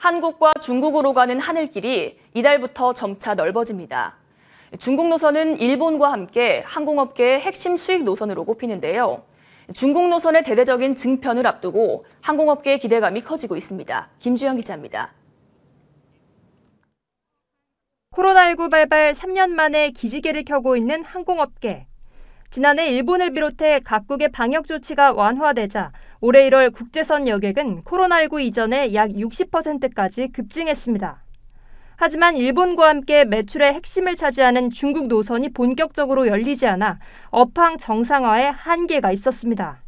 한국과 중국으로 가는 하늘길이 이달부터 점차 넓어집니다. 중국 노선은 일본과 함께 항공업계의 핵심 수익 노선으로 꼽히는데요. 중국 노선의 대대적인 증편을 앞두고 항공업계의 기대감이 커지고 있습니다. 김주영 기자입니다. 코로나19 발발 3년 만에 기지개를 켜고 있는 항공업계. 지난해 일본을 비롯해 각국의 방역 조치가 완화되자 올해 1월 국제선 여객은 코로나19 이전에약 60%까지 급증했습니다. 하지만 일본과 함께 매출의 핵심을 차지하는 중국 노선이 본격적으로 열리지 않아 업황 정상화에 한계가 있었습니다.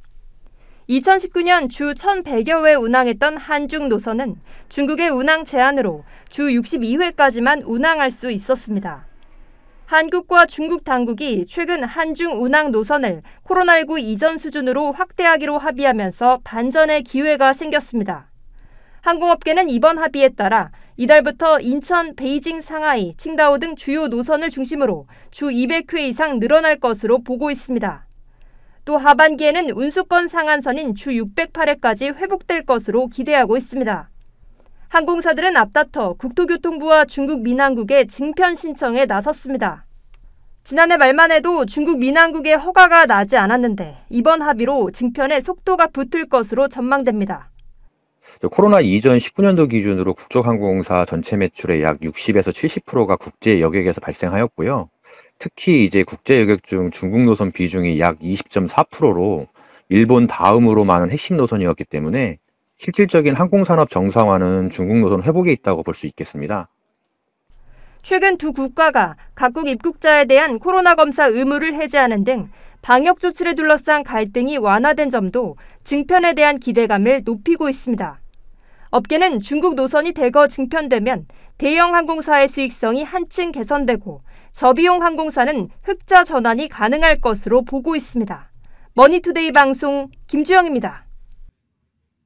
2019년 주 1,100여 회 운항했던 한중 노선은 중국의 운항 제한으로 주 62회까지만 운항할 수 있었습니다. 한국과 중국 당국이 최근 한중 운항 노선을 코로나19 이전 수준으로 확대하기로 합의하면서 반전의 기회가 생겼습니다. 항공업계는 이번 합의에 따라 이달부터 인천, 베이징, 상하이, 칭다오 등 주요 노선을 중심으로 주 200회 이상 늘어날 것으로 보고 있습니다. 또 하반기에는 운수권 상한선인 주 608회까지 회복될 것으로 기대하고 있습니다. 항공사들은 앞다퉈 국토교통부와 중국 민항국의 증편 신청에 나섰습니다. 지난해 말만 해도 중국 민항국의 허가가 나지 않았는데 이번 합의로 증편의 속도가 붙을 것으로 전망됩니다. 코로나 이전 19년도 기준으로 국적항공사 전체 매출의 약 60에서 70%가 국제 여객에서 발생하였고요. 특히 이제 국제 여객 중 중국 노선 비중이 약 20.4%로 일본 다음으로 많은 핵심 노선이었기 때문에 실질적인 항공산업 정상화는 중국 노선 회복에 있다고 볼 수 있겠습니다. 최근 두 국가가 각국 입국자에 대한 코로나 검사 의무를 해제하는 등 방역 조치를 둘러싼 갈등이 완화된 점도 증편에 대한 기대감을 높이고 있습니다. 업계는 중국 노선이 대거 증편되면 대형 항공사의 수익성이 한층 개선되고 저비용 항공사는 흑자 전환이 가능할 것으로 보고 있습니다. 머니투데이 방송 김주영입니다.